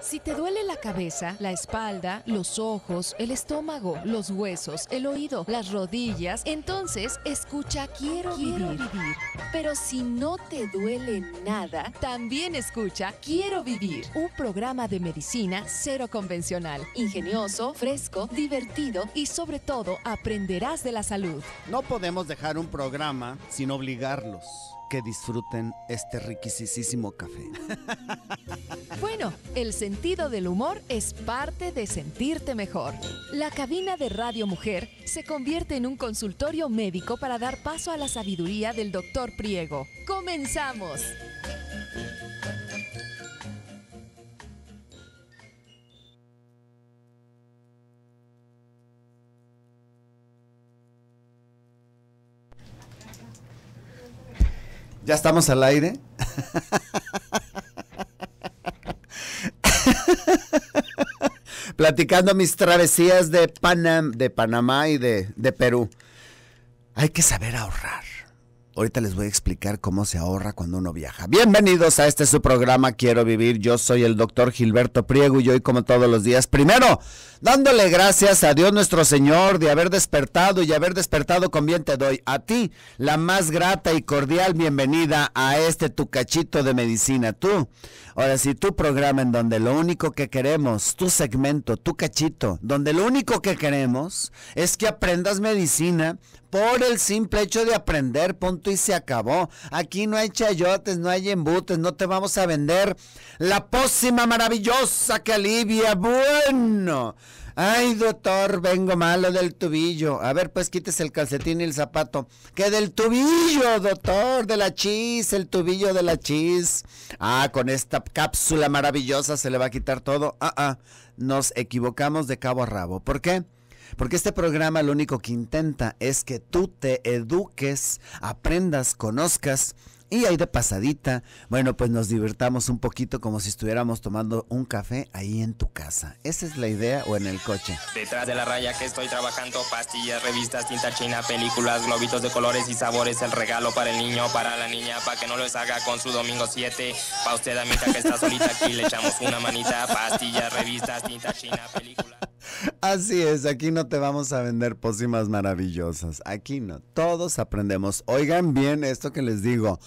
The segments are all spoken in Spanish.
Si te duele la cabeza, la espalda, los ojos, el estómago, los huesos, el oído, las rodillas, entonces escucha Quiero, vivir. Pero si no te duele nada, también escucha Quiero vivir. Un programa de medicina cero convencional, ingenioso, fresco, divertido y sobre todo aprenderás de la salud. No podemos dejar un programa sin obligarlos que disfruten este riquisísimo café. Bueno, el sentido del humor es parte de sentirte mejor. La cabina de Radio Mujer se convierte en un consultorio médico para dar paso a la sabiduría del doctor Priego. ¡Comenzamos! Ya estamos al aire. Platicando mis travesías de, de Panamá y de Perú. Hay que saber ahorrar. Ahorita les voy a explicar cómo se ahorra cuando uno viaja. Bienvenidos a este su programa Quiero Vivir. Yo soy el doctor Gilberto Priego y hoy como todos los días, primero, dándole gracias a Dios nuestro Señor de haber despertado y haber despertado con bien te doy a ti la más grata y cordial bienvenida a este tu cachito de medicina. Tú Ahora si tu programa en donde lo único que queremos, tu segmento, tu cachito, donde lo único que queremos es que aprendas medicina por el simple hecho de aprender, punto y se acabó. Aquí no hay chayotes, no hay embutes, no te vamos a vender la pócima maravillosa que alivia. Bueno, Ay, doctor, vengo malo del tubillo. A ver, pues quites el calcetín y el zapato. Que del tubillo, doctor, de la chis, el tubillo de la chis. Ah, con esta cápsula maravillosa se le va a quitar todo. Ah, ah, nos equivocamos de cabo a rabo. ¿Por qué? Porque este programa lo único que intenta es que tú te eduques, aprendas, conozcas y ahí de pasadita, bueno, pues nos divertamos un poquito como si estuviéramos tomando un café ahí en tu casa. Esa es la idea o en el coche. Detrás de la raya que estoy trabajando, pastillas, revistas, tinta china, películas, globitos de colores y sabores, el regalo para el niño, para la niña, para que no les haga con su domingo 7. Para usted, amita, que está solita aquí, le echamos una manita, pastillas, revistas, tinta china, películas. Así es, aquí no te vamos a vender pócimas maravillosas. Aquí no. Todos aprendemos. Oigan bien esto que les digo.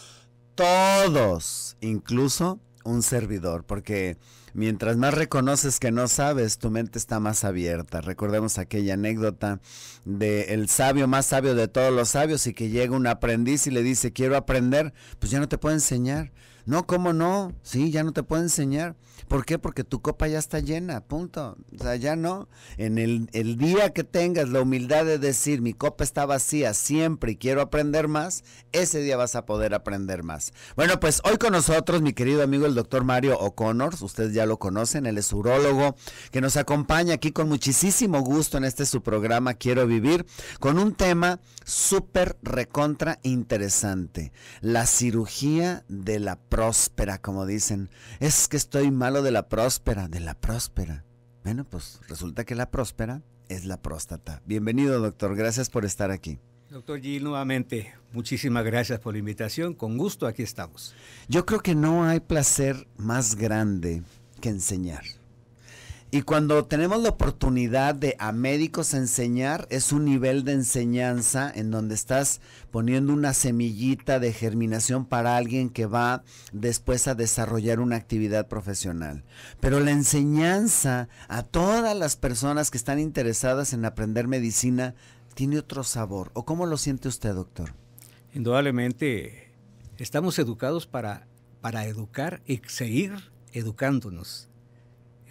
Todos, incluso un servidor, porque mientras más reconoces que no sabes, tu mente está más abierta. Recordemos aquella anécdota del el sabio más sabio de todos los sabios y que llega un aprendiz y le dice, quiero aprender, pues ya no te puedo enseñar. No, ¿cómo no? Sí, ya no te puedo enseñar. ¿Por qué? Porque tu copa ya está llena, punto. O sea, ya no. En el, día que tengas la humildad de decir, mi copa está vacía siempre y quiero aprender más, ese día vas a poder aprender más. Bueno, pues hoy con nosotros mi querido amigo el doctor Mario O'Connor, ustedes ya lo conocen, él es urólogo, que nos acompaña aquí con muchísimo gusto en este su programa Quiero Vivir, con un tema súper recontra interesante, la cirugía de la próspera, como dicen. Es que estoy mal de la próspera, de la próspera. Bueno, pues resulta que la próspera es la próstata. Bienvenido, doctor. Gracias por estar aquí. Doctor G, nuevamente, muchísimas gracias por la invitación. Con gusto aquí estamos. Yo creo que no hay placer más grande que enseñar. Y cuando tenemos la oportunidad de a médicos enseñar, es un nivel de enseñanza en donde estás poniendo una semillita de germinación para alguien que va después a desarrollar una actividad profesional. Pero la enseñanza a todas las personas que están interesadas en aprender medicina tiene otro sabor. ¿O cómo lo siente usted, doctor? Indudablemente, estamos educados para, para educar y seguir educándonos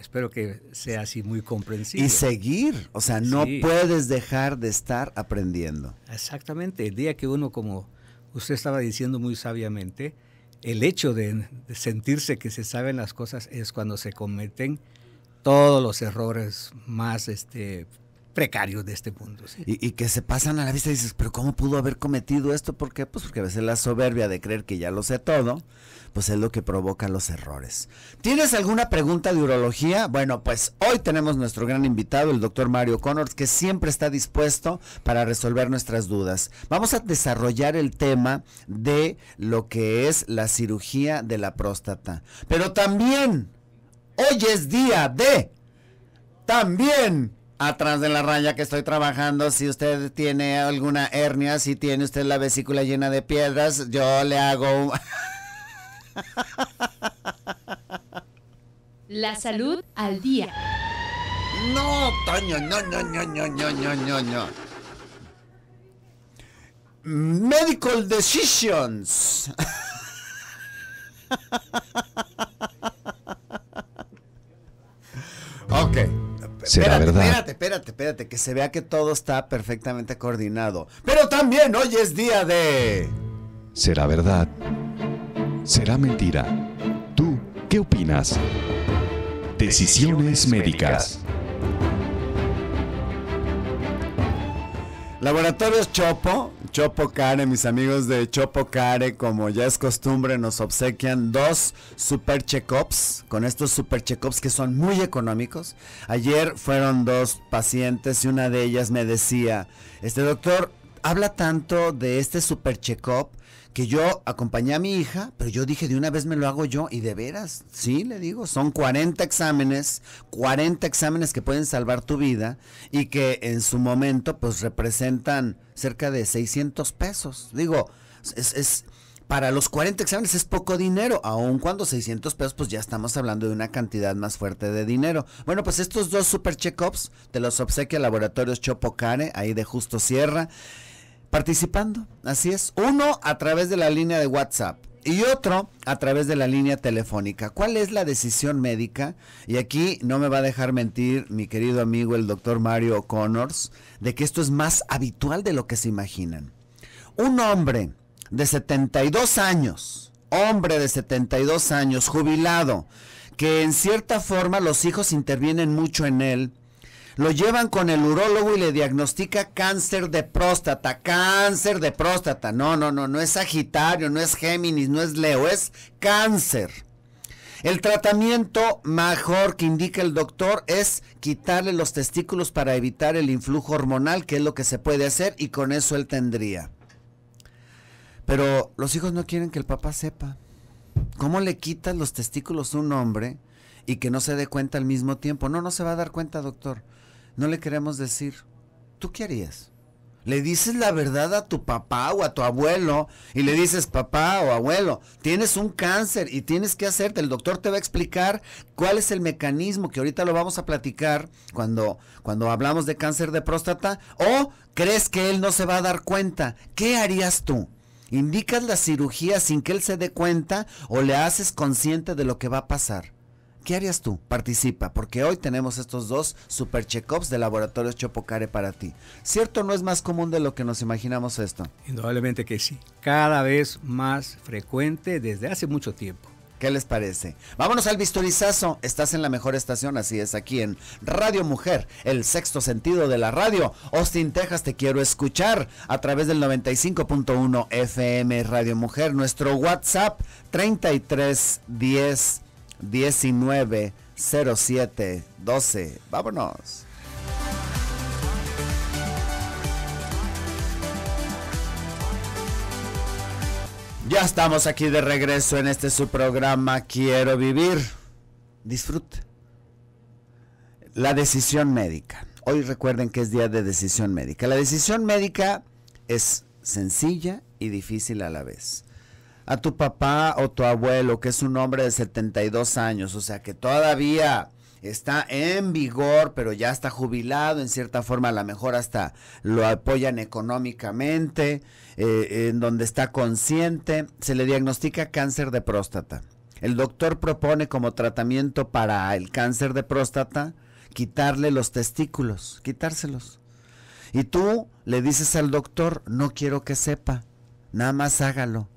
Espero que sea así muy comprensible. Y seguir, o sea, no puedes dejar de estar aprendiendo. Exactamente, el día que uno, como usted estaba diciendo muy sabiamente, el hecho de sentirse que se saben las cosas es cuando se cometen todos los errores más este, precario de este punto. Y, y, que se pasan a la vista y dices, pero ¿cómo pudo haber cometido esto? ¿Por qué? Pues porque a veces la soberbia de creer que ya lo sé todo, pues es lo que provoca los errores. ¿Tienes alguna pregunta de urología? Bueno, pues hoy tenemos nuestro gran invitado, el doctor Mario Connors, que siempre está dispuesto para resolver nuestras dudas. Vamos a desarrollar el tema de lo que es la cirugía de la próstata. Pero también, hoy es día de... También atrás de la raya que estoy trabajando, si usted tiene alguna hernia, si tiene usted la vesícula llena de piedras, yo le hago... Un... La salud al día. No, Toño, no, no, no, no, no, no, no, no. Medical Decisions. será verdad. Espérate, espérate, espérate, que se vea que todo está perfectamente coordinado. Pero también hoy es día de... ¿Será verdad? ¿Será mentira? ¿Tú qué opinas? Decisiones médicas. Laboratorios Chopo Chopo Care, mis amigos de Chopo Care, como ya es costumbre, nos obsequian dos super checkups. con estos super check que son muy económicos. Ayer fueron dos pacientes y una de ellas me decía, este doctor, habla tanto de este super checkup yo acompañé a mi hija, pero yo dije, de una vez me lo hago yo, y de veras, sí, le digo, son 40 exámenes, 40 exámenes que pueden salvar tu vida y que en su momento pues representan cerca de 600 pesos. Digo, es, para los 40 exámenes es poco dinero, aun cuando 600 pesos, pues ya estamos hablando de una cantidad más fuerte de dinero. Bueno, pues estos dos super check-ups te los obsequia Laboratorios chopo care ahí de Justo Sierra participando. Así es. Uno a través de la línea de WhatsApp y otro a través de la línea telefónica. ¿Cuál es la decisión médica? Y aquí no me va a dejar mentir mi querido amigo el doctor Mario Connors de que esto es más habitual de lo que se imaginan. Un hombre de 72 años, hombre de 72 años, jubilado, que en cierta forma los hijos intervienen mucho en él, lo llevan con el urólogo y le diagnostica cáncer de próstata, cáncer de próstata. No, no, no, no es Sagitario, no es Géminis, no es Leo, es cáncer. El tratamiento mejor que indica el doctor es quitarle los testículos para evitar el influjo hormonal, que es lo que se puede hacer, y con eso él tendría. Pero los hijos no quieren que el papá sepa. ¿Cómo le quitas los testículos a un hombre y que no se dé cuenta al mismo tiempo? No, no se va a dar cuenta, doctor no le queremos decir. ¿Tú qué harías? Le dices la verdad a tu papá o a tu abuelo y le dices, papá o abuelo, tienes un cáncer y tienes que hacerte. El doctor te va a explicar cuál es el mecanismo, que ahorita lo vamos a platicar cuando, cuando hablamos de cáncer de próstata. ¿O crees que él no se va a dar cuenta? ¿Qué harías tú? ¿Indicas la cirugía sin que él se dé cuenta o le haces consciente de lo que va a pasar? ¿Qué harías tú? Participa, porque hoy tenemos estos dos super check-ups de laboratorios Chopocare para ti. ¿Cierto no es más común de lo que nos imaginamos esto? Indudablemente que sí. Cada vez más frecuente desde hace mucho tiempo. ¿Qué les parece? Vámonos al vistorizazo. Estás en la mejor estación, así es, aquí en Radio Mujer, el sexto sentido de la radio. Austin, Texas, te quiero escuchar a través del 95.1 FM Radio Mujer. Nuestro WhatsApp 3310 12 Vámonos. Ya estamos aquí de regreso en este su programa Quiero Vivir. Disfrute. La decisión médica. Hoy recuerden que es día de decisión médica. La decisión médica es sencilla y difícil a la vez a tu papá o tu abuelo, que es un hombre de 72 años, o sea que todavía está en vigor, pero ya está jubilado, en cierta forma a lo mejor hasta lo apoyan económicamente, eh, en donde está consciente, se le diagnostica cáncer de próstata. El doctor propone como tratamiento para el cáncer de próstata quitarle los testículos, quitárselos. Y tú le dices al doctor, no quiero que sepa, nada más hágalo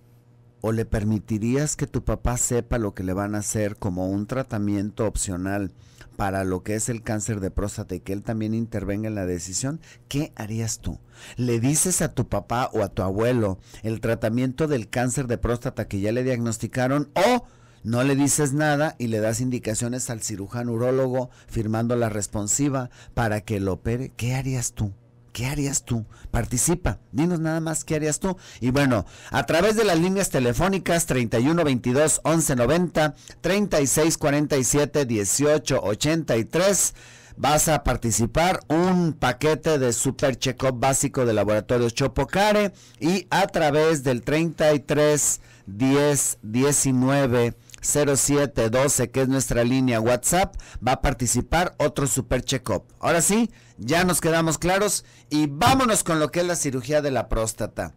o le permitirías que tu papá sepa lo que le van a hacer como un tratamiento opcional para lo que es el cáncer de próstata y que él también intervenga en la decisión, ¿qué harías tú? ¿Le dices a tu papá o a tu abuelo el tratamiento del cáncer de próstata que ya le diagnosticaron o no le dices nada y le das indicaciones al cirujano urólogo firmando la responsiva para que lo opere? ¿Qué harías tú? ¿Qué harías tú? Participa, dinos nada más qué harías tú. Y bueno, a través de las líneas telefónicas 31 22 11 90, 36 47 18 83 vas a participar un paquete de Super Check-up básico de Chopo Chopocare y a través del 33 10 19 12, que es nuestra línea WhatsApp, va a participar otro Super Check-up. Ahora sí, ya nos quedamos claros y vámonos con lo que es la cirugía de la próstata.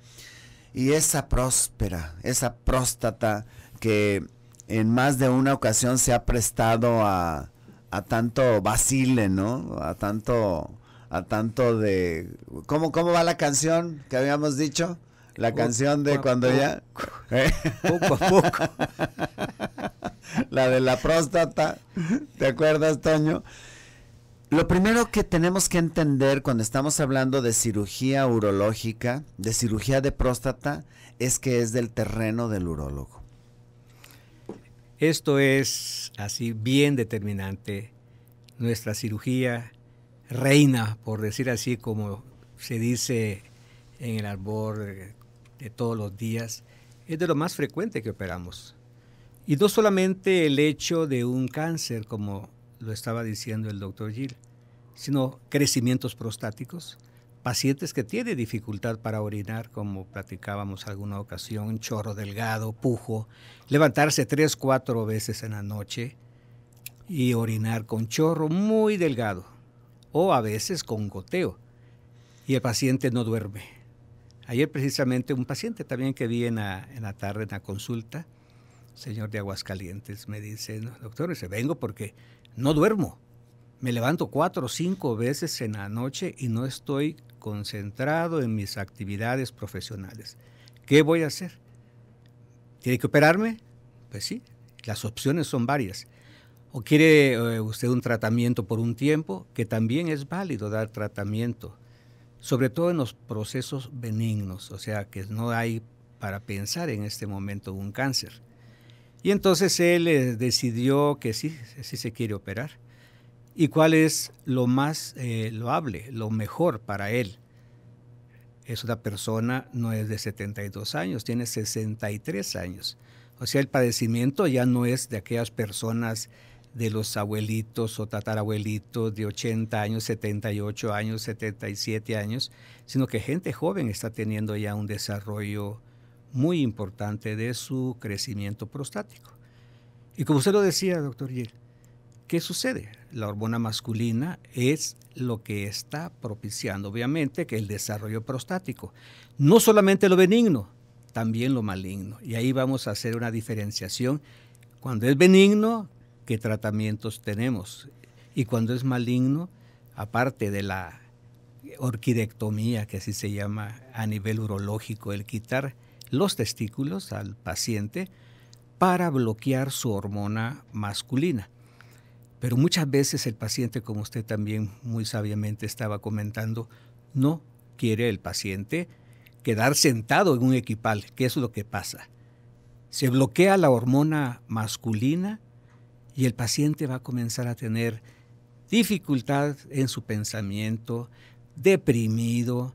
Y esa próspera, esa próstata que en más de una ocasión se ha prestado a, tanto vacile, ¿no? A tanto, a tanto de... ¿Cómo, cómo va la canción que habíamos dicho? La canción de cuando ya... ¿eh? Poco a poco. La de la próstata. ¿Te acuerdas, Toño? Lo primero que tenemos que entender cuando estamos hablando de cirugía urológica, de cirugía de próstata, es que es del terreno del urólogo. Esto es así bien determinante. Nuestra cirugía reina, por decir así como se dice en el arbor de todos los días, es de lo más frecuente que operamos. Y no solamente el hecho de un cáncer como lo estaba diciendo el doctor Gil, sino crecimientos prostáticos, pacientes que tienen dificultad para orinar, como platicábamos alguna ocasión, chorro delgado, pujo, levantarse tres, cuatro veces en la noche y orinar con chorro muy delgado o a veces con goteo y el paciente no duerme. Ayer precisamente un paciente también que vi en la, tarde en la consulta, señor de Aguascalientes, me dice, doctor, vengo porque no duermo. Me levanto cuatro o cinco veces en la noche y no estoy concentrado en mis actividades profesionales. ¿Qué voy a hacer? ¿Tiene que operarme? Pues sí, las opciones son varias. ¿O quiere eh, usted un tratamiento por un tiempo? Que también es válido dar tratamiento, sobre todo en los procesos benignos, o sea, que no hay para pensar en este momento un cáncer. Y entonces él eh, decidió que sí, sí se quiere operar. ¿Y cuál es lo más eh, loable, lo mejor para él? Es una persona, no es de 72 años, tiene 63 años. O sea, el padecimiento ya no es de aquellas personas de los abuelitos o tatarabuelitos de 80 años, 78 años, 77 años, sino que gente joven está teniendo ya un desarrollo muy importante de su crecimiento prostático. Y como usted lo decía, doctor Gil, ¿qué sucede? La hormona masculina es lo que está propiciando, obviamente, que el desarrollo prostático. No solamente lo benigno, también lo maligno. Y ahí vamos a hacer una diferenciación. Cuando es benigno, ¿qué tratamientos tenemos? Y cuando es maligno, aparte de la orquidectomía, que así se llama a nivel urológico, el quitar los testículos al paciente para bloquear su hormona masculina. Pero muchas veces el paciente, como usted también muy sabiamente estaba comentando, no quiere el paciente quedar sentado en un equipal, que es lo que pasa. Se bloquea la hormona masculina y el paciente va a comenzar a tener dificultad en su pensamiento, deprimido,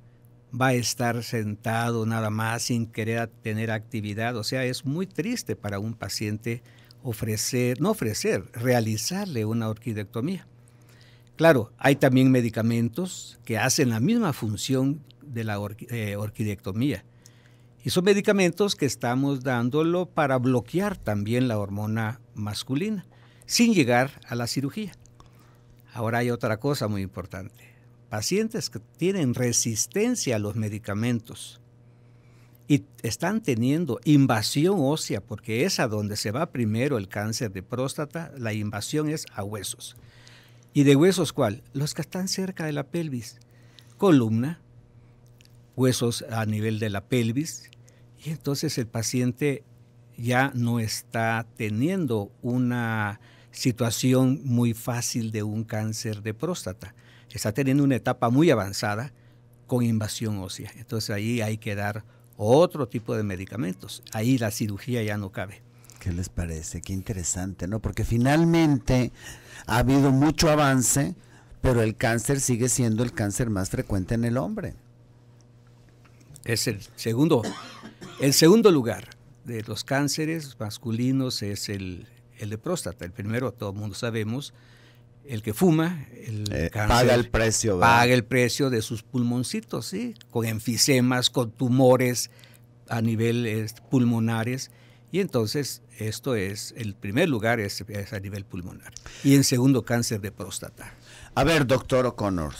va a estar sentado nada más sin querer tener actividad. O sea, es muy triste para un paciente ofrecer, no ofrecer, realizarle una orquidectomía. Claro, hay también medicamentos que hacen la misma función de la eh, orquidectomía. Y son medicamentos que estamos dándolo para bloquear también la hormona masculina, sin llegar a la cirugía. Ahora hay otra cosa muy importante pacientes que tienen resistencia a los medicamentos y están teniendo invasión ósea, porque es a donde se va primero el cáncer de próstata, la invasión es a huesos. ¿Y de huesos cuál? Los que están cerca de la pelvis, columna, huesos a nivel de la pelvis, y entonces el paciente ya no está teniendo una situación muy fácil de un cáncer de próstata está teniendo una etapa muy avanzada con invasión ósea. Entonces ahí hay que dar otro tipo de medicamentos. Ahí la cirugía ya no cabe. ¿Qué les parece? Qué interesante, ¿no? Porque finalmente ha habido mucho avance, pero el cáncer sigue siendo el cáncer más frecuente en el hombre. Es el segundo, el segundo lugar de los cánceres masculinos es el, el de próstata. El primero, todo el mundo sabemos, el que fuma el eh, paga el precio. de sus pulmoncitos, ¿sí? Con enfisemas, con tumores a nivel pulmonares. Y entonces esto es, el primer lugar es, es a nivel pulmonar. Y en segundo, cáncer de próstata. A ver, doctor O'Connor,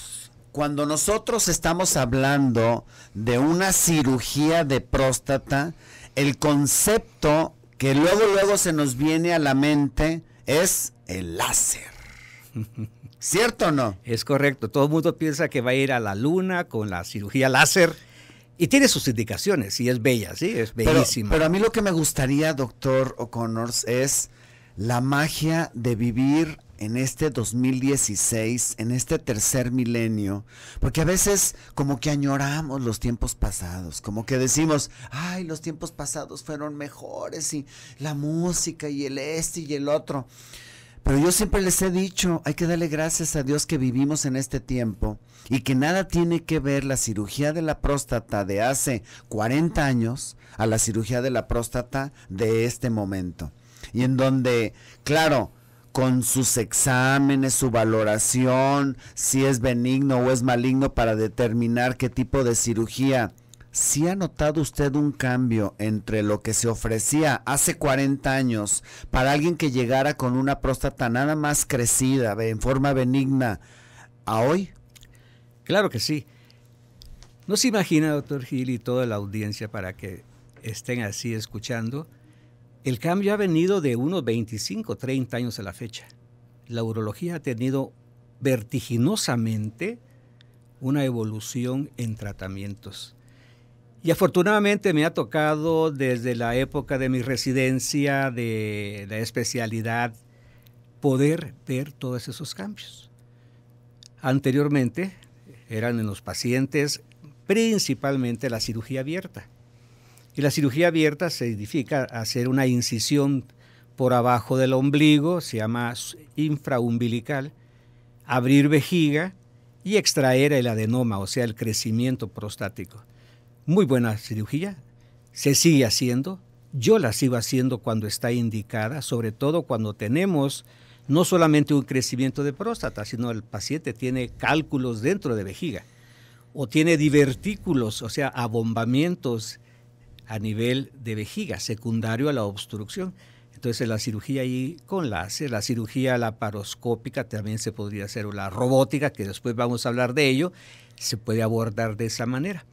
cuando nosotros estamos hablando de una cirugía de próstata, el concepto que luego, luego se nos viene a la mente es el láser. ¿Cierto o no? Es correcto. Todo el mundo piensa que va a ir a la luna con la cirugía láser. Y tiene sus indicaciones y es bella, sí, es bellísima. Pero, a mí lo que me gustaría, doctor O'Connors, es la magia de vivir en este 2016, en este tercer milenio, porque a veces como que añoramos los tiempos pasados, como que decimos, ay, los tiempos pasados fueron mejores y la música y el este y el otro. Pero yo siempre les he dicho, hay que darle gracias a Dios que vivimos en este tiempo y que nada tiene que ver la cirugía de la próstata de hace 40 años a la cirugía de la próstata de este momento. Y en donde, claro, con sus exámenes, su valoración, si es benigno o es maligno para determinar qué tipo de cirugía ¿Si ha notado usted un cambio entre lo que se ofrecía hace 40 años para alguien que llegara con una próstata nada más crecida, en forma benigna, a hoy? Claro que sí. No se imagina, doctor Gil, y toda la audiencia para que estén así escuchando, el cambio ha venido de unos 25, 30 años a la fecha. La urología ha tenido vertiginosamente una evolución en tratamientos y afortunadamente me ha tocado desde la época de mi residencia, de la especialidad, poder ver todos esos cambios. Anteriormente eran en los pacientes principalmente la cirugía abierta. Y la cirugía abierta se significa hacer una incisión por abajo del ombligo, se llama infraumbilical, abrir vejiga y extraer el adenoma, o sea, el crecimiento prostático muy buena cirugía, se sigue haciendo, yo la sigo haciendo cuando está indicada, sobre todo cuando tenemos no solamente un crecimiento de próstata, sino el paciente tiene cálculos dentro de vejiga o tiene divertículos, o sea, abombamientos a nivel de vejiga, secundario a la obstrucción. Entonces la cirugía ahí con la la cirugía laparoscópica también se podría hacer, o la robótica, que después vamos a hablar de ello, se puede abordar de esa manera.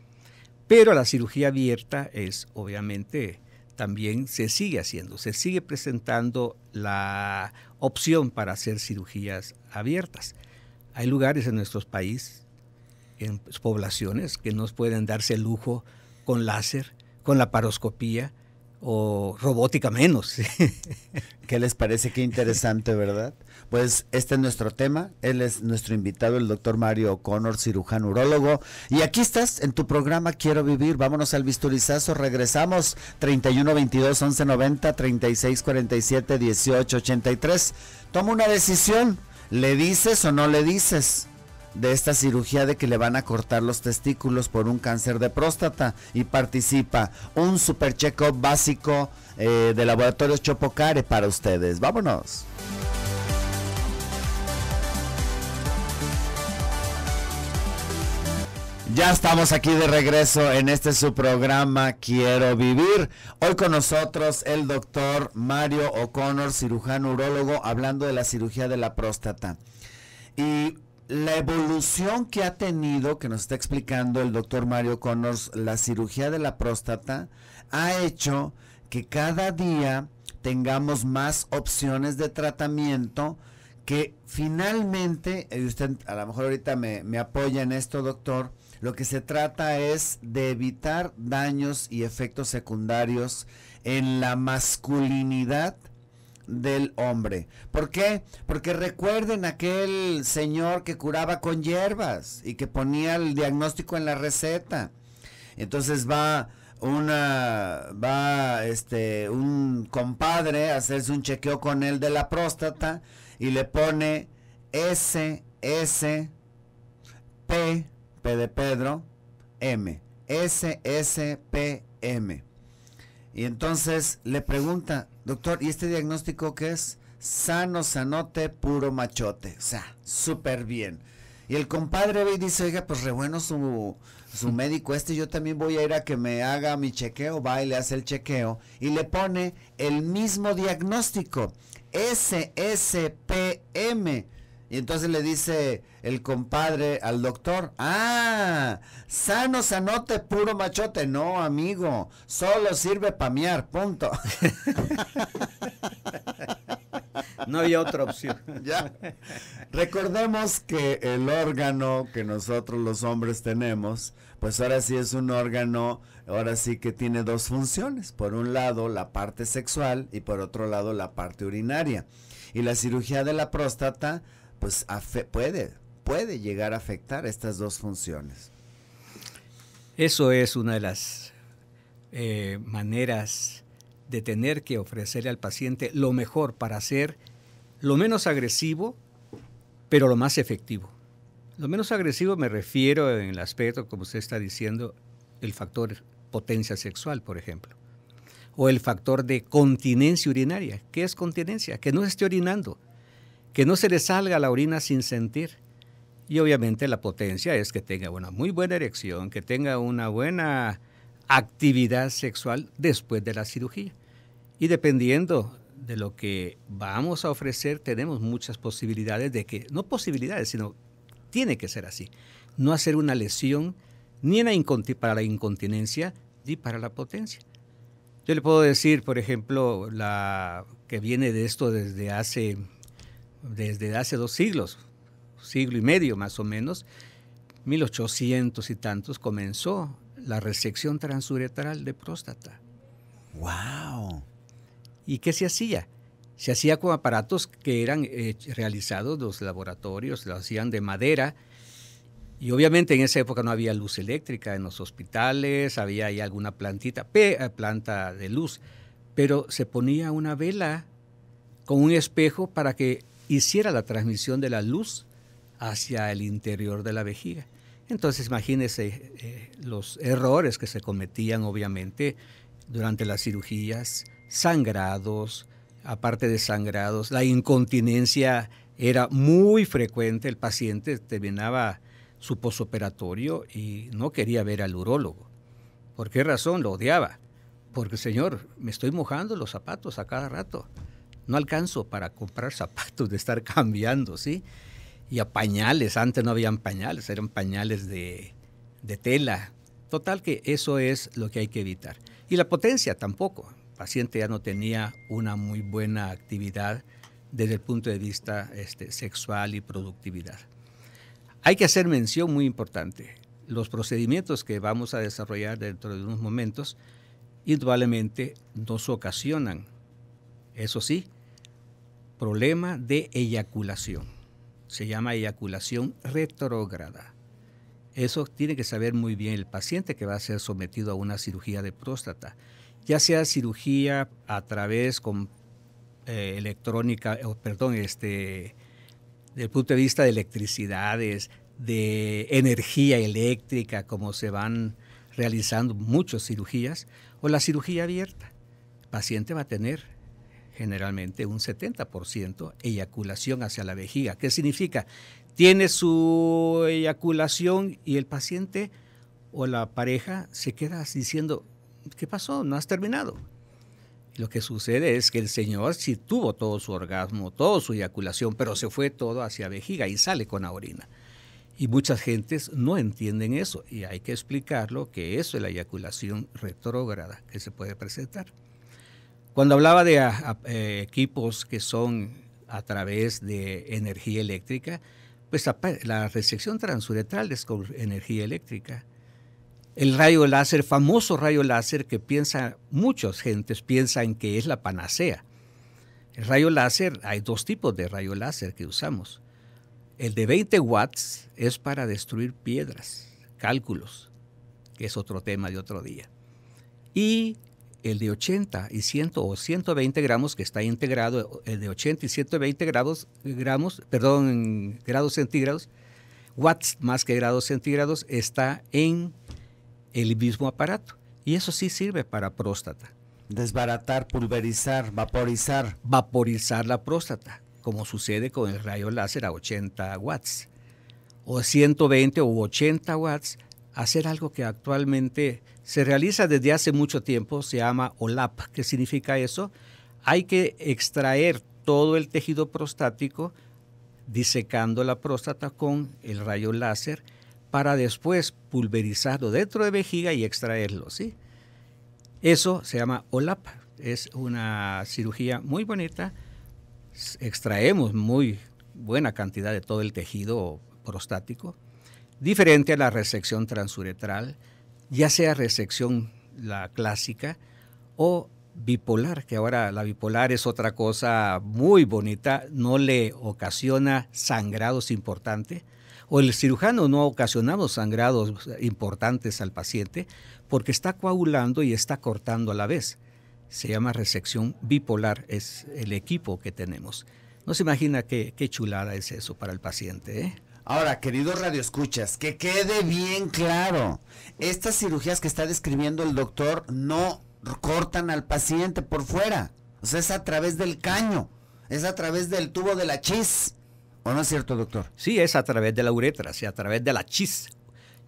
Pero la cirugía abierta es obviamente también se sigue haciendo, se sigue presentando la opción para hacer cirugías abiertas. Hay lugares en nuestros países, en poblaciones, que no pueden darse el lujo con láser, con la paroscopía o robótica menos. ¿Qué les parece? Qué interesante, ¿verdad? Pues este es nuestro tema. Él es nuestro invitado, el doctor Mario Connor, cirujano urólogo. Y aquí estás en tu programa Quiero Vivir. Vámonos al bisturizazo. Regresamos 31 22 11 90 36 47 18 83. Toma una decisión. ¿Le dices o no le dices? de esta cirugía de que le van a cortar los testículos por un cáncer de próstata y participa un super check básico eh, de laboratorios Chopocare para ustedes. Vámonos. Ya estamos aquí de regreso en este su programa Quiero Vivir. Hoy con nosotros el doctor Mario O'Connor, cirujano urólogo, hablando de la cirugía de la próstata. Y la evolución que ha tenido, que nos está explicando el doctor Mario O'Connor, la cirugía de la próstata, ha hecho que cada día tengamos más opciones de tratamiento que finalmente, y usted a lo mejor ahorita me, me apoya en esto, doctor, lo que se trata es de evitar daños y efectos secundarios en la masculinidad del hombre. ¿Por qué? Porque recuerden aquel señor que curaba con hierbas y que ponía el diagnóstico en la receta. Entonces va una va este un compadre a hacerse un chequeo con él de la próstata y le pone S S P de Pedro, M, SSPM. Y entonces le pregunta, doctor, ¿y este diagnóstico qué es? Sano, sanote, puro machote. O sea, súper bien. Y el compadre ve dice, oiga, pues re bueno su, su médico este, yo también voy a ir a que me haga mi chequeo, va y le hace el chequeo y le pone el mismo diagnóstico, SSPM. Y entonces le dice el compadre al doctor, ah, sano, sanote, puro machote. No, amigo, solo sirve para miar, punto. No había otra opción. Ya. Recordemos que el órgano que nosotros los hombres tenemos, pues ahora sí es un órgano, ahora sí que tiene dos funciones. Por un lado la parte sexual y por otro lado la parte urinaria. Y la cirugía de la próstata pues puede, puede llegar a afectar estas dos funciones. Eso es una de las eh, maneras de tener que ofrecerle al paciente lo mejor para ser lo menos agresivo, pero lo más efectivo. Lo menos agresivo me refiero en el aspecto, como usted está diciendo, el factor potencia sexual, por ejemplo, o el factor de continencia urinaria. ¿Qué es continencia? Que no esté orinando, que no se le salga la orina sin sentir. Y obviamente la potencia es que tenga una muy buena erección, que tenga una buena actividad sexual después de la cirugía. Y dependiendo de lo que vamos a ofrecer, tenemos muchas posibilidades de que, no posibilidades, sino tiene que ser así. No hacer una lesión ni para la incontinencia ni para la potencia. Yo le puedo decir, por ejemplo, la que viene de esto desde hace desde hace dos siglos, siglo y medio más o menos, 1800 y tantos, comenzó la resección transuretral de próstata. ¡Wow! ¿Y qué se hacía? Se hacía con aparatos que eran eh, realizados, los laboratorios lo hacían de madera. Y obviamente en esa época no había luz eléctrica en los hospitales, había ahí alguna plantita, eh, planta de luz, pero se ponía una vela con un espejo para que hiciera la transmisión de la luz hacia el interior de la vejiga. Entonces imagínese eh, los errores que se cometían obviamente durante las cirugías, sangrados, aparte de sangrados, la incontinencia era muy frecuente, el paciente terminaba su posoperatorio y no quería ver al urólogo. ¿Por qué razón? Lo odiaba. Porque, señor, me estoy mojando los zapatos a cada rato no alcanzo para comprar zapatos de estar cambiando, ¿sí? Y a pañales, antes no habían pañales, eran pañales de, tela. Total que eso es lo que hay que evitar. Y la potencia tampoco. El paciente ya no tenía una muy buena actividad desde el punto de vista este, sexual y productividad. Hay que hacer mención muy importante. Los procedimientos que vamos a desarrollar dentro de unos momentos indudablemente nos ocasionan, eso sí, problema de eyaculación. Se llama eyaculación retrógrada. Eso tiene que saber muy bien el paciente que va a ser sometido a una cirugía de próstata, ya sea cirugía a través con eh, electrónica, o perdón, este, del punto de vista de electricidades, de energía eléctrica, como se van realizando muchas cirugías, o la cirugía abierta. El paciente va a tener generalmente un 70% eyaculación hacia la vejiga. ¿Qué significa? Tiene su eyaculación y el paciente o la pareja se queda diciendo, ¿qué pasó? No has terminado. Lo que sucede es que el señor sí tuvo todo su orgasmo, toda su eyaculación, pero se fue todo hacia vejiga y sale con la orina. Y muchas gentes no entienden eso y hay que explicarlo que eso es la eyaculación retrógrada que se puede presentar. Cuando hablaba de ah, ah, eh, equipos que son a través de energía eléctrica, pues la, recepción resección transuretral es con energía eléctrica. El rayo láser, famoso rayo láser que piensa, muchas gentes piensan que es la panacea. El rayo láser, hay dos tipos de rayo láser que usamos. El de 20 watts es para destruir piedras, cálculos, que es otro tema de otro día. Y el de 80 y 100 o 120 gramos, que está integrado, eh, el de 80 y 120 grados, gramos, perdón, grados centígrados, watts más que grados centígrados, está en el mismo aparato. Y eso sí sirve para próstata. Desbaratar, pulverizar, vaporizar. Vaporizar la próstata, como sucede con el rayo láser a 80 watts. O 120 u 80 watts hacer algo que actualmente se realiza desde hace mucho tiempo, se llama OLAP. ¿Qué significa eso? Hay que extraer todo el tejido prostático disecando la próstata con el rayo láser para después pulverizarlo dentro de vejiga y extraerlo, ¿sí? Eso se llama OLAP, es una cirugía muy bonita. Extraemos muy buena cantidad de todo el tejido prostático diferente a la resección transuretral, ya sea resección la clásica o bipolar, que ahora la bipolar es otra cosa muy bonita, no le ocasiona sangrados importantes, o el cirujano no ha ocasionado sangrados importantes al paciente porque está coagulando y está cortando a la vez. Se llama resección bipolar, es el equipo que tenemos. No se imagina qué, qué chulada es eso para el paciente. ¿eh? Ahora, queridos radioescuchas, que quede bien claro, estas cirugías que está describiendo el doctor no cortan al paciente por fuera, o sea, es a través del caño, es a través del tubo de la chis, ¿o no es cierto, doctor? Sí, es a través de la uretra, sí, a través de la chis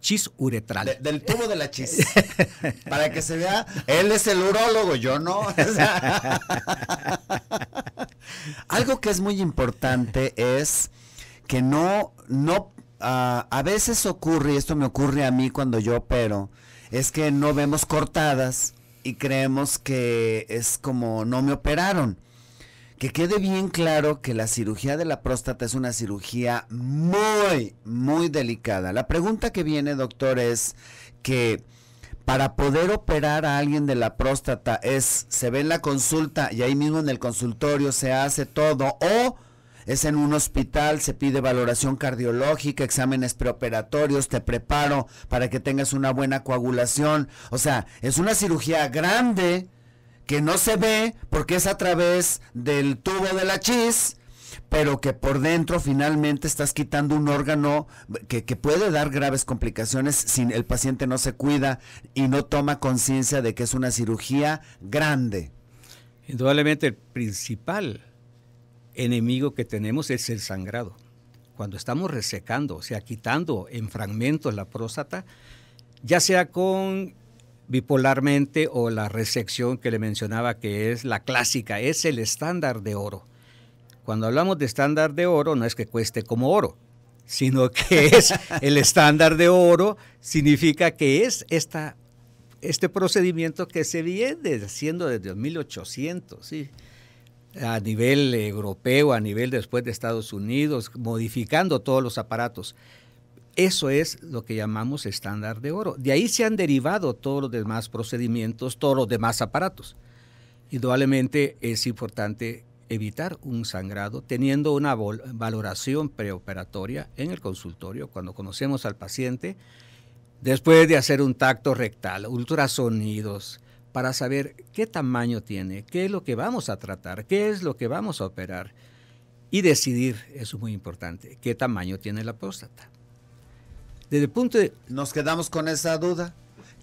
chis uretral. del tubo de la chis. Para que se vea, él es el urólogo, yo no. algo que es muy importante es que no, no, ah, a veces ocurre, esto me ocurre a mí cuando yo opero, es que no vemos cortadas y creemos que es como no me operaron. Que quede bien claro que la cirugía de la próstata es una cirugía muy, muy delicada. La pregunta que viene, doctor, es que para poder operar a alguien de la próstata es, se ve en la consulta y ahí mismo en el consultorio se hace todo o es en un hospital, se pide valoración cardiológica, exámenes preoperatorios, te preparo para que tengas una buena coagulación. O sea, es una cirugía grande que no se ve porque es a través del tubo de la chis, pero que por dentro finalmente estás quitando un órgano que, que puede dar graves complicaciones si el paciente no se cuida y no toma conciencia de que es una cirugía grande. Indudablemente el principal enemigo que tenemos es el sangrado. Cuando estamos resecando, o sea, quitando en fragmentos la próstata, ya sea con bipolarmente o la resección que le mencionaba que es la clásica, es el estándar de oro. Cuando hablamos de estándar de oro, no es que cueste como oro, sino que es el estándar de oro, significa que es esta, este procedimiento que se viene haciendo desde 1800, ¿sí? a nivel europeo, a nivel después de Estados Unidos, modificando todos los aparatos. Eso es lo que llamamos estándar de oro. De ahí se han derivado todos los demás procedimientos, todos los demás aparatos. Indudablemente es importante evitar un sangrado teniendo una valoración preoperatoria en el consultorio cuando conocemos al paciente, después de hacer un tacto rectal, ultrasonidos, para saber qué tamaño tiene, qué es lo que vamos a tratar, qué es lo que vamos a operar y decidir, eso es muy importante, qué tamaño tiene la próstata. Desde el punto Nos quedamos con esa duda.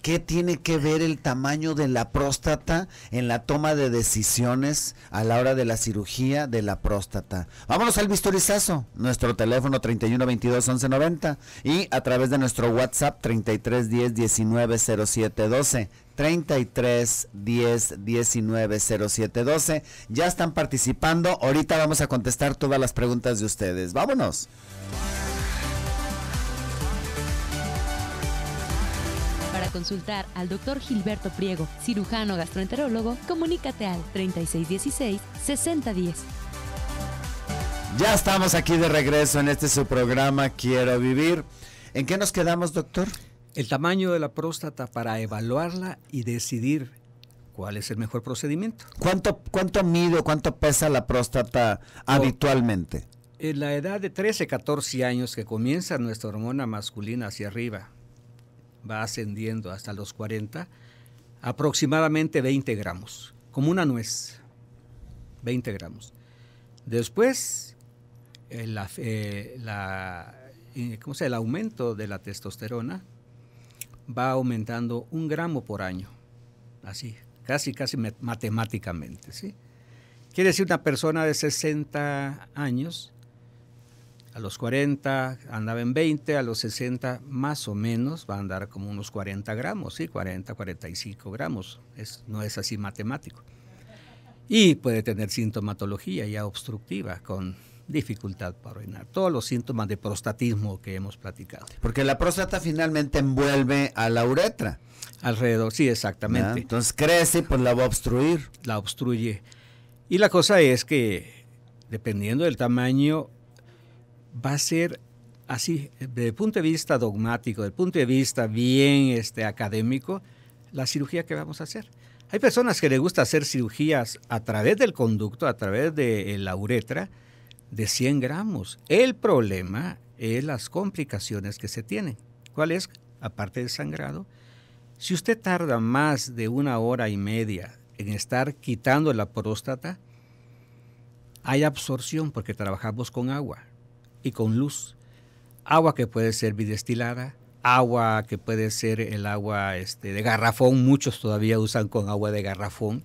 ¿Qué tiene que ver el tamaño de la próstata en la toma de decisiones a la hora de la cirugía de la próstata? Vámonos al visualizazo. nuestro teléfono 3122-1190 y a través de nuestro WhatsApp 3310-190712. 33 10 19 07 12. Ya están participando. Ahorita vamos a contestar todas las preguntas de ustedes. Vámonos. Para consultar al doctor Gilberto Priego, cirujano gastroenterólogo, comunícate al 60 10 Ya estamos aquí de regreso en este su programa Quiero Vivir. ¿En qué nos quedamos, doctor? El tamaño de la próstata para evaluarla y decidir cuál es el mejor procedimiento. ¿Cuánto, cuánto mide cuánto pesa la próstata habitualmente? En eh, la edad de 13, 14 años que comienza nuestra hormona masculina hacia arriba, va ascendiendo hasta los 40, aproximadamente 20 gramos, como una nuez, 20 gramos. Después, eh, eh, el aumento de la testosterona va aumentando un gramo por año, así, casi, casi matemáticamente. ¿sí? Quiere decir una persona de 60 años, a los 40 andaba en 20, a los 60 más o menos va a andar como unos 40 gramos, ¿sí? 40, 45 gramos, es, no es así matemático. Y puede tener sintomatología ya obstructiva con dificultad para orinar, todos los síntomas de prostatismo que hemos platicado. Porque la próstata finalmente envuelve a la uretra. Alrededor, sí, exactamente. Entonces crece y pues la va a obstruir. La obstruye. Y la cosa es que, dependiendo del tamaño, va a ser así, desde el punto de vista dogmático, desde el punto de vista bien este, académico, la cirugía que vamos a hacer. Hay personas que les gusta hacer cirugías a través del conducto, a través de eh, la uretra, de 100 gramos. El problema es las complicaciones que se tienen. ¿Cuál es? Aparte del sangrado, si usted tarda más de una hora y media en estar quitando la próstata, hay absorción porque trabajamos con agua y con luz. Agua que puede ser bidestilada, agua que puede ser el agua este, de garrafón, muchos todavía usan con agua de garrafón,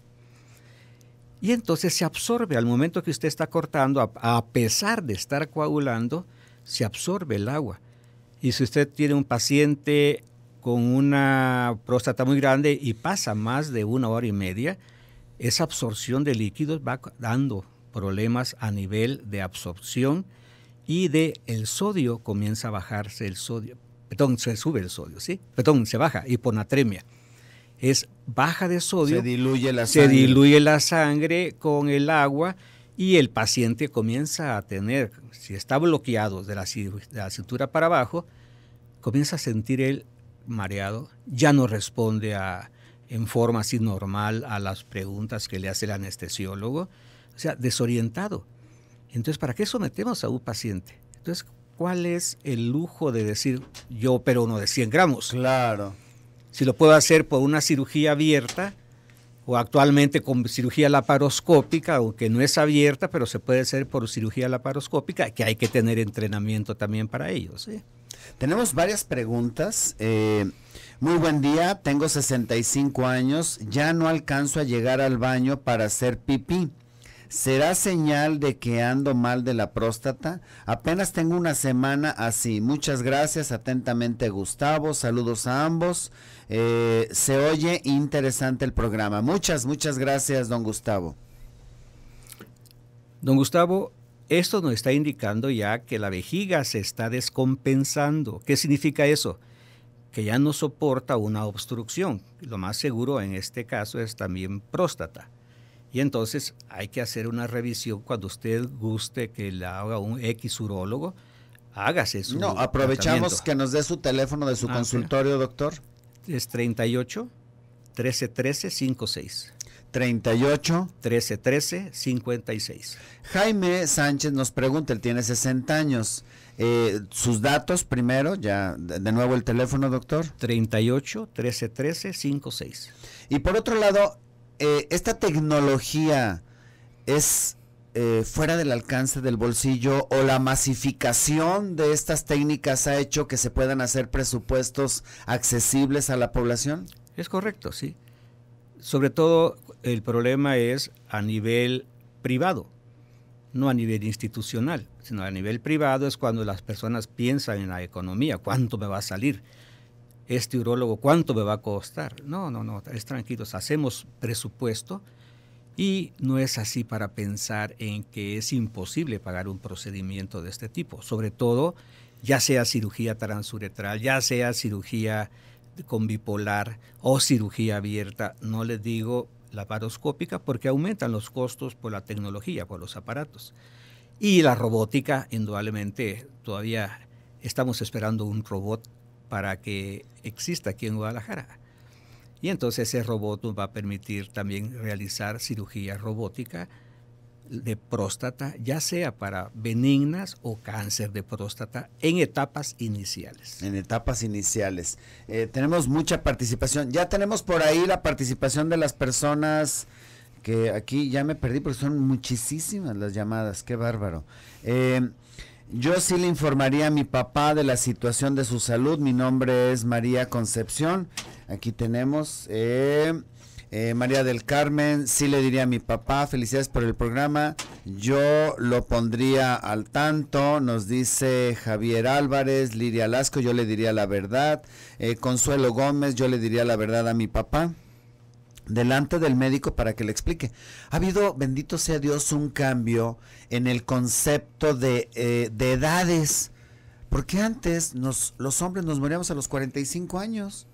y entonces se absorbe al momento que usted está cortando, a, pesar de estar coagulando, se absorbe el agua. Y si usted tiene un paciente con una próstata muy grande y pasa más de una hora y media, esa absorción de líquidos va dando problemas a nivel de absorción y de el sodio comienza a bajarse el sodio. Perdón, se sube el sodio, ¿sí? Perdón, se baja, hiponatremia es baja de sodio. Se diluye la sangre. con el agua y el paciente comienza a tener, si está bloqueado de la, cintura para abajo, comienza a sentir el mareado, ya no responde a, en forma así normal a las preguntas que le hace el anestesiólogo, o sea, desorientado. Entonces, ¿para qué sometemos a un paciente? Entonces, ¿cuál es el lujo de decir yo pero uno de 100 gramos? Claro si lo puedo hacer por una cirugía abierta o actualmente con cirugía laparoscópica, aunque no es abierta, pero se puede hacer por cirugía laparoscópica, que hay que tener entrenamiento también para ellos. Tenemos varias preguntas. Eh, muy buen día, tengo 65 años, ya no alcanzo a llegar al baño para hacer pipí. ¿Será señal de que ando mal de la próstata? Apenas tengo una semana así. Muchas gracias, atentamente Gustavo. Saludos a ambos. Eh, se oye interesante el programa. Muchas, muchas gracias, don Gustavo. Don Gustavo, esto nos está indicando ya que la vejiga se está descompensando. ¿Qué significa eso? Que ya no soporta una obstrucción. Lo más seguro en este caso es también próstata. Y entonces hay que hacer una revisión cuando usted guste que la haga un X urólogo, hágase su. No, aprovechamos que nos dé su teléfono de su ah, consultorio, doctor. Es 38 1313 56. 38 1313 56. Jaime Sánchez nos pregunta, él tiene 60 años. Eh, sus datos primero, ya de nuevo el teléfono, doctor. 38 1313 56. Y por otro lado, eh, esta tecnología es eh, fuera del alcance del bolsillo o la masificación de estas técnicas ha hecho que se puedan hacer presupuestos accesibles a la población? Es correcto, sí. Sobre todo el problema es a nivel privado, no a nivel institucional, sino a nivel privado es cuando las personas piensan en la economía, cuánto me va a salir este urólogo, ¿cuánto me va a costar? No, no, no, es tranquilo, hacemos presupuesto y no es así para pensar en que es imposible pagar un procedimiento de este tipo, sobre todo ya sea cirugía transuretral, ya sea cirugía con bipolar o cirugía abierta, no les digo laparoscópica porque aumentan los costos por la tecnología, por los aparatos. Y la robótica, indudablemente, todavía estamos esperando un robot para que exista aquí en Guadalajara. Y entonces ese robot va a permitir también realizar cirugía robótica de próstata, ya sea para benignas o cáncer de próstata, en etapas iniciales. En etapas iniciales. Eh, tenemos mucha participación. Ya tenemos por ahí la participación de las personas que aquí ya me perdí porque son muchísimas las llamadas. Qué bárbaro. Eh, yo sí le informaría a mi papá de la situación de su salud. Mi nombre es María Concepción. Aquí tenemos eh, eh, María del Carmen. Sí le diría a mi papá, felicidades por el programa. Yo lo pondría al tanto. Nos dice Javier Álvarez, Liria Lasco, yo le diría la verdad. Eh, Consuelo Gómez, yo le diría la verdad a mi papá delante del médico para que le explique. Ha habido, bendito sea Dios, un cambio en el concepto de, eh, de edades. Porque antes nos, los hombres nos moríamos a los 45 años.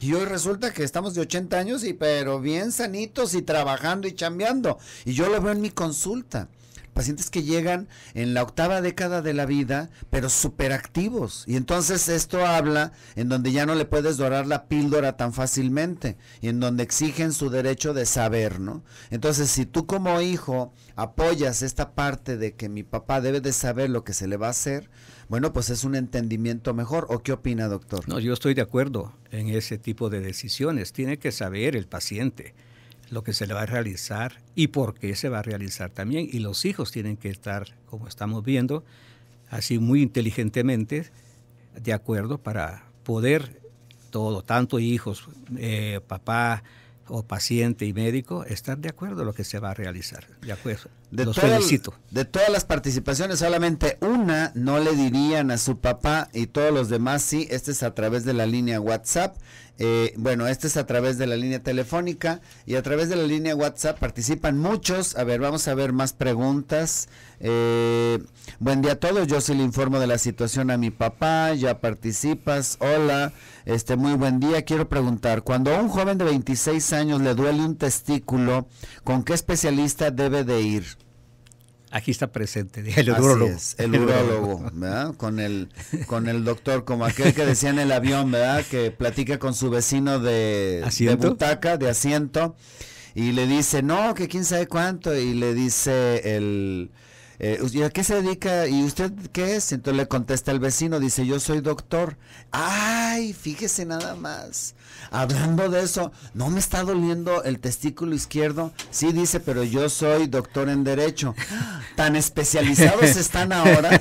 Y hoy resulta que estamos de 80 años, y pero bien sanitos y trabajando y chambeando. Y yo lo veo en mi consulta pacientes que llegan en la octava década de la vida, pero superactivos. Y entonces esto habla en donde ya no le puedes dorar la píldora tan fácilmente y en donde exigen su derecho de saber, ¿no? Entonces, si tú como hijo apoyas esta parte de que mi papá debe de saber lo que se le va a hacer, bueno, pues es un entendimiento mejor. ¿O qué opina, doctor? No, yo estoy de acuerdo en ese tipo de decisiones. Tiene que saber el paciente lo que se le va a realizar y por qué se va a realizar también. Y los hijos tienen que estar, como estamos viendo, así muy inteligentemente de acuerdo para poder todo, tanto hijos, eh, papá o paciente y médico, estar de acuerdo a lo que se va a realizar. De acuerdo. Los De todas las participaciones, solamente una no le dirían a su papá y todos los demás sí. Este es a través de la línea WhatsApp eh, bueno, este es a través de la línea telefónica y a través de la línea WhatsApp participan muchos. A ver, vamos a ver más preguntas. Eh, buen día a todos. Yo sí le informo de la situación a mi papá. Ya participas. Hola. Este, muy buen día. Quiero preguntar, cuando a un joven de 26 años le duele un testículo, ¿con qué especialista debe de ir? Aquí está presente, el urologo, el, ¿verdad? Con el, con el doctor, como aquel que decía en el avión, ¿verdad? Que platica con su vecino de, de butaca, de asiento, y le dice, no, que quién sabe cuánto, y le dice el, eh, ¿y a qué se dedica? ¿Y usted qué es? Entonces le contesta el vecino, dice, yo soy doctor. Ay, fíjese nada más. Hablando de eso, ¿no me está doliendo el testículo izquierdo? Sí, dice, pero yo soy doctor en derecho. Tan especializados están ahora.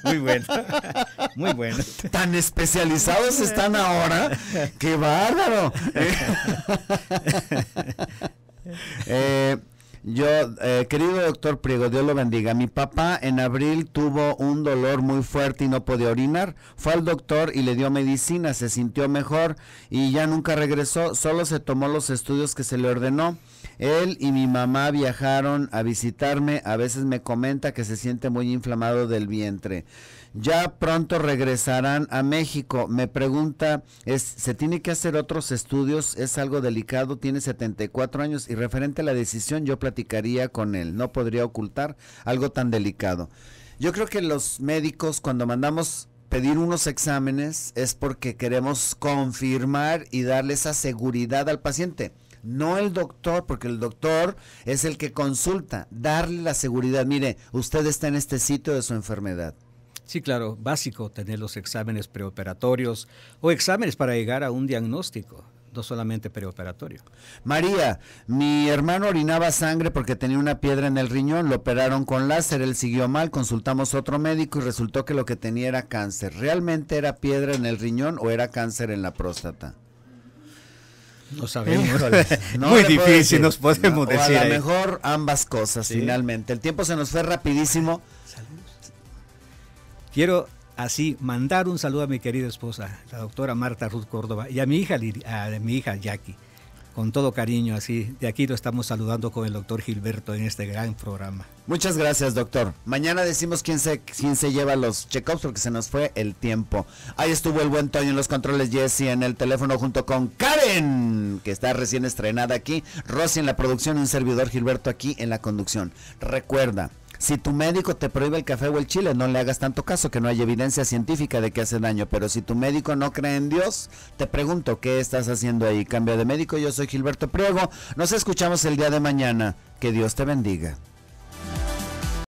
muy bueno, muy bueno. Tan especializados están ahora. ¡Qué bárbaro! eh, yo, eh, querido doctor Priego, Dios lo bendiga. Mi papá en abril tuvo un dolor muy fuerte y no podía orinar. Fue al doctor y le dio medicina, se sintió mejor y ya nunca regresó, solo se tomó los estudios que se le ordenó. Él y mi mamá viajaron a visitarme, a veces me comenta que se siente muy inflamado del vientre ya pronto regresarán a México. Me pregunta, es, ¿se tiene que hacer otros estudios? Es algo delicado, tiene 74 años y referente a la decisión yo platicaría con él, no podría ocultar algo tan delicado. Yo creo que los médicos cuando mandamos pedir unos exámenes es porque queremos confirmar y darle esa seguridad al paciente no el doctor, porque el doctor es el que consulta, darle la seguridad, mire, usted está en este sitio de su enfermedad. Sí, claro, básico tener los exámenes preoperatorios o exámenes para llegar a un diagnóstico, no solamente preoperatorio. María, mi hermano orinaba sangre porque tenía una piedra en el riñón, lo operaron con láser, él siguió mal, consultamos otro médico y resultó que lo que tenía era cáncer. ¿Realmente era piedra en el riñón o era cáncer en la próstata? No sabemos. Muy difícil, nos podemos decir. a lo mejor ambas cosas, finalmente. El tiempo se nos fue rapidísimo. Quiero así mandar un saludo a mi querida esposa, la doctora Marta Ruth Córdoba, y a mi hija, a mi hija Jackie. Con todo cariño, así, de aquí lo estamos saludando con el doctor Gilberto en este gran programa. Muchas gracias, doctor. Mañana decimos quién se, se lleva los check-ups porque se nos fue el tiempo. Ahí estuvo el buen Toño en los controles, Jesse en el teléfono junto con Karen, que está recién estrenada aquí, Rosy en la producción un servidor Gilberto aquí en la conducción. Recuerda, si tu médico te prohíbe el café o el chile, no le hagas tanto caso, que no hay evidencia científica de que hace daño. Pero si tu médico no cree en Dios, te pregunto, ¿qué estás haciendo ahí? Cambia de médico, yo soy Gilberto Priego. Nos escuchamos el día de mañana. Que Dios te bendiga.